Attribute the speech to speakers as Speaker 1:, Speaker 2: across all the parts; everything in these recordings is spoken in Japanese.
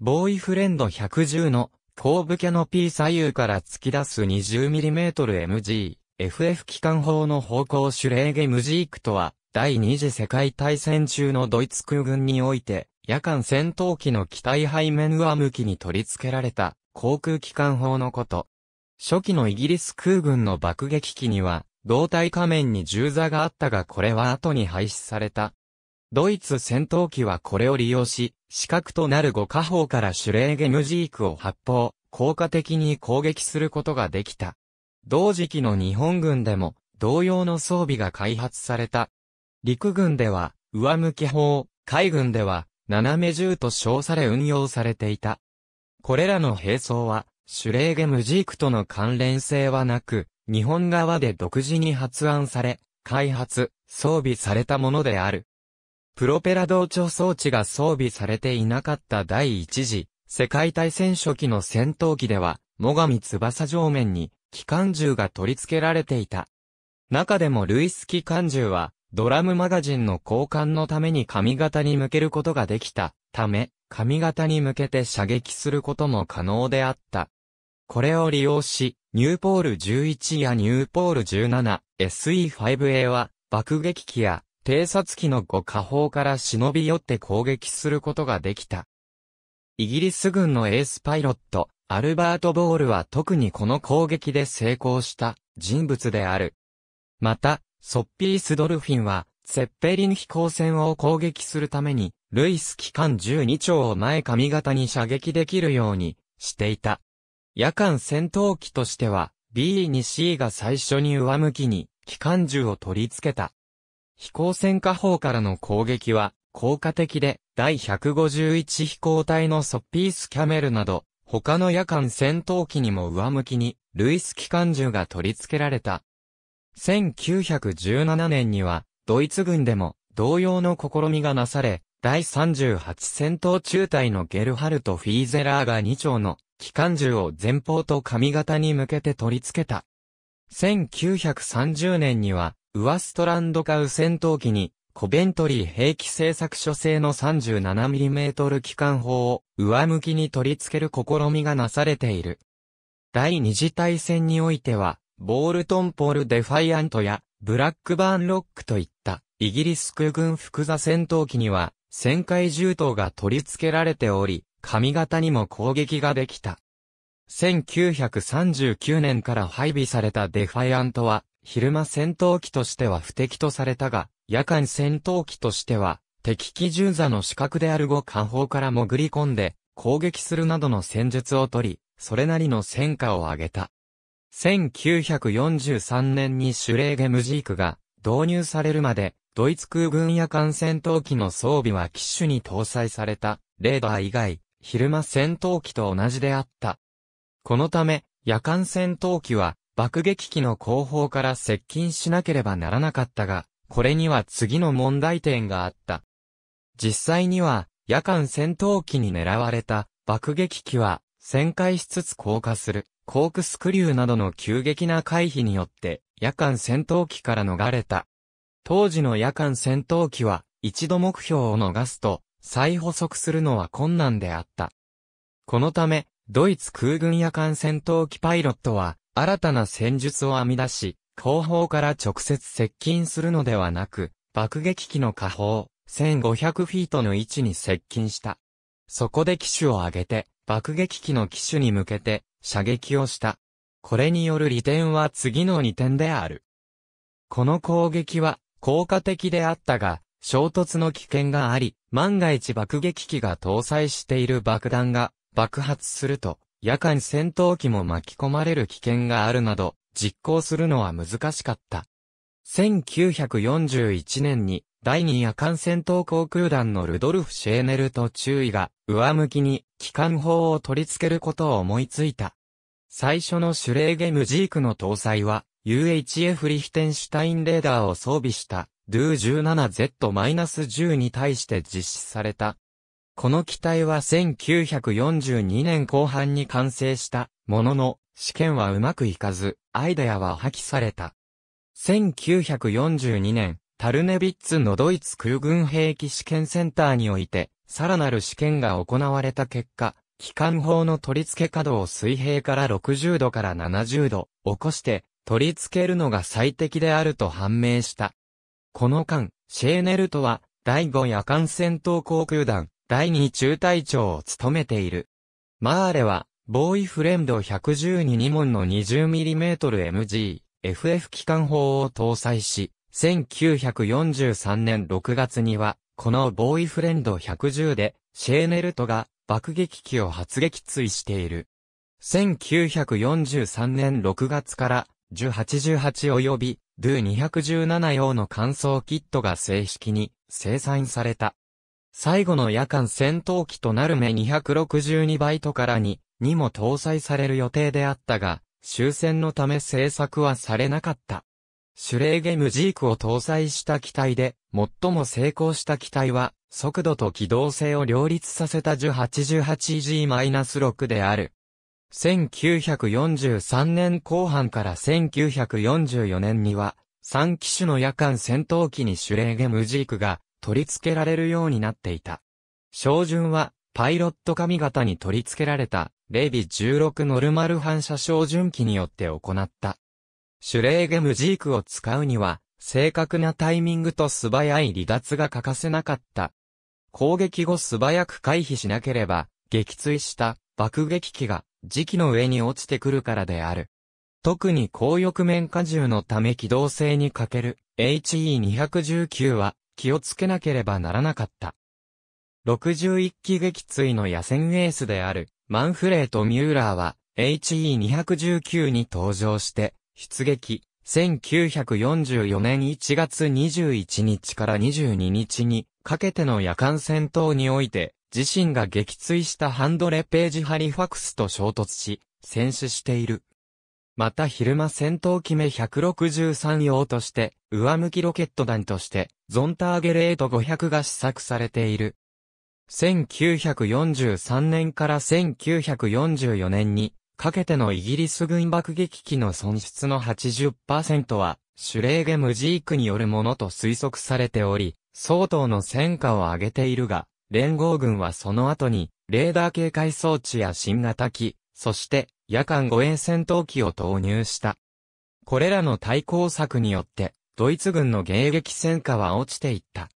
Speaker 1: ボーイフレンド110の後部キャノピー左右から突き出す 20mmMG、FF 機関砲の方向シュレーゲムジークとは、第二次世界大戦中のドイツ空軍において、夜間戦闘機の機体背面上向きに取り付けられた航空機関砲のこと。初期のイギリス空軍の爆撃機には、胴体仮面に銃座があったがこれは後に廃止された。ドイツ戦闘機はこれを利用し、死角となる5カ砲からシュレーゲムジークを発砲、効果的に攻撃することができた。同時期の日本軍でも、同様の装備が開発された。陸軍では、上向き砲、海軍では、斜め銃と称され運用されていた。これらの兵装は、シュレーゲムジークとの関連性はなく、日本側で独自に発案され、開発、装備されたものである。プロペラ同調装置が装備されていなかった第一次世界大戦初期の戦闘機では、最上翼上面に機関銃が取り付けられていた。中でもルイス機関銃は、ドラムマガジンの交換のために髪型に向けることができたため、髪型に向けて射撃することも可能であった。これを利用し、ニューポール11やニューポール 17SE5A は爆撃機や偵察機の5下方から忍び寄って攻撃することができた。イギリス軍のエースパイロット、アルバート・ボールは特にこの攻撃で成功した人物である。また、ソッピース・ドルフィンは、セッペリン飛行船を攻撃するために、ルイス機関12丁を前髪型に射撃できるようにしていた。夜間戦闘機としては、B2C が最初に上向きに機関銃を取り付けた。飛行船火砲からの攻撃は、効果的で、第151飛行隊のソッピースキャメルなど、他の夜間戦闘機にも上向きに、ルイス機関銃が取り付けられた。1917年には、ドイツ軍でも、同様の試みがなされ、第38戦闘中隊のゲルハルト・フィーゼラーが2丁の機関銃を前方と上方に向けて取り付けた。1930年にはウワストランドカウ戦闘機に、コベントリー兵器製作所製の 37mm 機関砲を上向きに取り付ける試みがなされている。第二次大戦においては、ボールトンポールデファイアントやブラックバーンロックといったイギリス空軍複座戦闘機には旋回銃刀が取り付けられており、髪型にも攻撃ができた。1939年から配備されたデファイアントは昼間戦闘機としては不適とされたが、夜間戦闘機としては、敵機銃座の死角である後艦砲から潜り込んで、攻撃するなどの戦術をとり、それなりの戦果を上げた。1943年にシュレーゲムジークが導入されるまで、ドイツ空軍夜間戦闘機の装備は機種に搭載されたレーダー以外、昼間戦闘機と同じであった。このため、夜間戦闘機は爆撃機の後方から接近しなければならなかったが、これには次の問題点があった。実際には、夜間戦闘機に狙われた爆撃機は、旋回しつつ降下する、コークスクリューなどの急激な回避によって、夜間戦闘機から逃れた。当時の夜間戦闘機は、一度目標を逃すと、再捕捉するのは困難であった。このため、ドイツ空軍夜間戦闘機パイロットは、新たな戦術を編み出し、後方から直接接近するのではなく、爆撃機の下方、1500フィートの位置に接近した。そこで機種を上げて、爆撃機の機種に向けて、射撃をした。これによる利点は次の2点である。この攻撃は、効果的であったが、衝突の危険があり、万が一爆撃機が搭載している爆弾が爆発すると、夜間戦闘機も巻き込まれる危険があるなど、実行するのは難しかった。1941年に、第2夜間戦闘航空団のルドルフ・シェーネルと注意が、上向きに、機関砲を取り付けることを思いついた。最初のシュレーゲムジークの搭載は、UHF リヒテンシュタインレーダーを装備した、d u 17Z-10 に対して実施された、この機体は1942年後半に完成したものの、試験はうまくいかず、アイデアは破棄された。1942年、タルネビッツのドイツ空軍兵器試験センターにおいて、さらなる試験が行われた結果、機関砲の取り付け角を水平から60度から70度、起こして、取り付けるのが最適であると判明した。この間、シェーネルトは、第5夜間戦闘航空団、第2中隊長を務めている。マーレは、ボーイフレンド112門の 20mmMG、FF 機関砲を搭載し、1943年6月には、このボーイフレンド110で、シェーネルトが爆撃機を発撃墜している。1943年6月から、1088及び、ドゥ217用の乾燥キットが正式に生産された。最後の夜間戦闘機となる目262バイトからに、にも搭載される予定であったが、終戦のため製作はされなかった。シュレーゲムジークを搭載した機体で、最も成功した機体は、速度と機動性を両立させた 1088G-6 である。1943年後半から1944年には、3機種の夜間戦闘機にシュレーゲムジークが取り付けられるようになっていた。照準は、パイロット髪型に取り付けられた、レビ16ノルマル反射照準器によって行った。シュレーゲムジークを使うには、正確なタイミングと素早い離脱が欠かせなかった。攻撃後素早く回避しなければ、撃墜した爆撃機が磁気の上に落ちてくるからである。特に高翼面荷重のため機動性に欠ける HE219 は気をつけなければならなかった。61機撃墜の野戦エースであるマンフレート・ミューラーは HE219 に登場して出撃。1944年1月21日から22日にかけての夜間戦闘において自身が撃墜したハンドレページ・ハリファクスと衝突し、戦死している。また昼間戦闘機目163用として、上向きロケット弾として、ゾンターゲレート500が試作されている。1943年から1944年に、かけてのイギリス軍爆撃機の損失の80%は、シュレーゲムジークによるものと推測されており、相当の戦果を上げているが、連合軍はその後に、レーダー警戒装置や新型機、そして、夜間護衛戦闘機を投入した。これらの対抗策によって、ドイツ軍の迎撃戦果は落ちていった。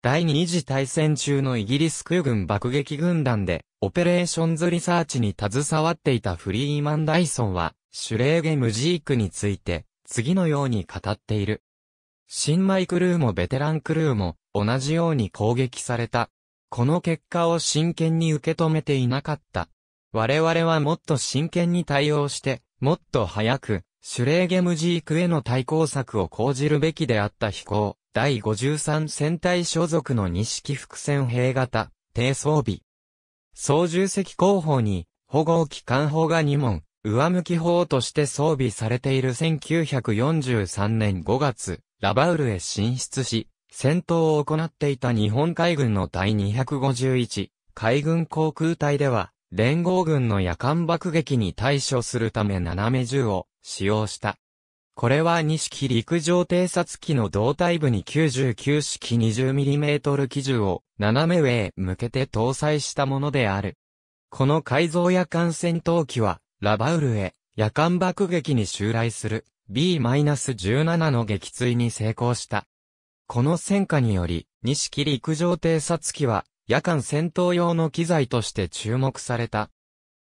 Speaker 1: 第二次大戦中のイギリス空軍爆撃軍団で、オペレーションズリサーチに携わっていたフリーマン・ダイソンは、シュレーゲ・ムジークについて、次のように語っている。新米クルーもベテランクルーも、同じように攻撃された。この結果を真剣に受け止めていなかった。我々はもっと真剣に対応して、もっと早く、シュレーゲムジークへの対抗策を講じるべきであった飛行、第53戦隊所属の式伏線兵型、低装備。操縦席後方に、保護機関砲が2門、上向き砲として装備されている1943年5月、ラバウルへ進出し、戦闘を行っていた日本海軍の第251海軍航空隊では、連合軍の夜間爆撃に対処するため斜め銃を使用した。これは2式陸上偵察機の胴体部に99式 20mm 機銃を斜め上へ向けて搭載したものである。この改造夜間戦闘機は、ラバウルへ夜間爆撃に襲来する B-17 の撃墜に成功した。この戦果により、西式陸上偵察機は夜間戦闘用の機材として注目された。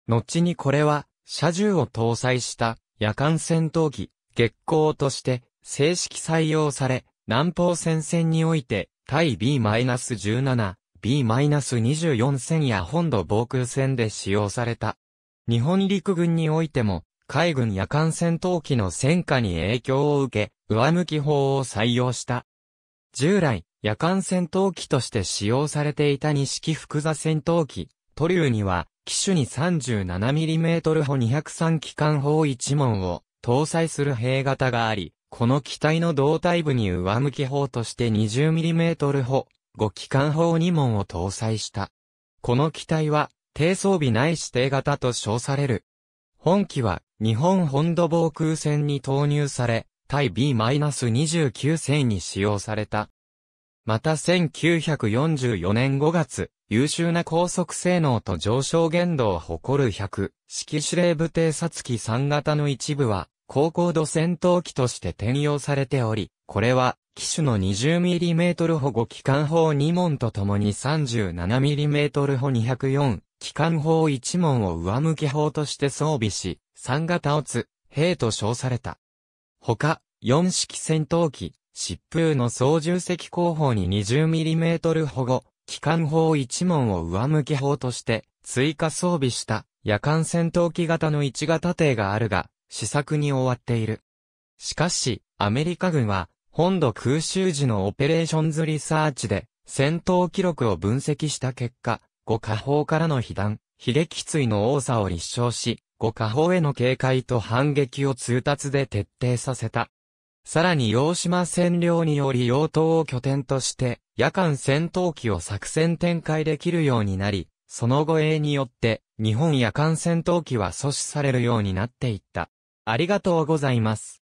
Speaker 1: 後にこれは、車銃を搭載した夜間戦闘機、月光として正式採用され、南方戦線において、対 B-17、B-24 戦や本土防空戦で使用された。日本陸軍においても、海軍夜間戦闘機の戦火に影響を受け、上向き砲を採用した。従来、夜間戦闘機として使用されていた二式複座戦闘機、トリューには、機種に 37mm 歩203機関砲1門を搭載する兵型があり、この機体の胴体部に上向き砲として 20mm 歩5機関砲2門を搭載した。この機体は、低装備ない指定型と称される。本機は、日本本土防空戦に投入され、対 B-29 戦に使用された。また1944年5月、優秀な高速性能と上昇限度を誇る100式司令部偵察機3型の一部は、高高度戦闘機として転用されており、これは、機種の 20mm 保護機関砲2門とともに 37mm 保204、機関砲1門を上向き砲として装備し、3型をつ、兵と称された。他、4式戦闘機、疾風の操縦席後方に 20mm 保護、機関砲一門を上向き砲として追加装備した夜間戦闘機型の1型艇があるが、試作に終わっている。しかし、アメリカ軍は、本土空襲時のオペレーションズリサーチで、戦闘記録を分析した結果、5下砲からの被弾、悲劇追の多さを立証し、5下砲への警戒と反撃を通達で徹底させた。さらに洋島占領により洋島を拠点として、夜間戦闘機を作戦展開できるようになり、その護衛によって、日本夜間戦闘機は阻止されるようになっていった。ありがとうございます。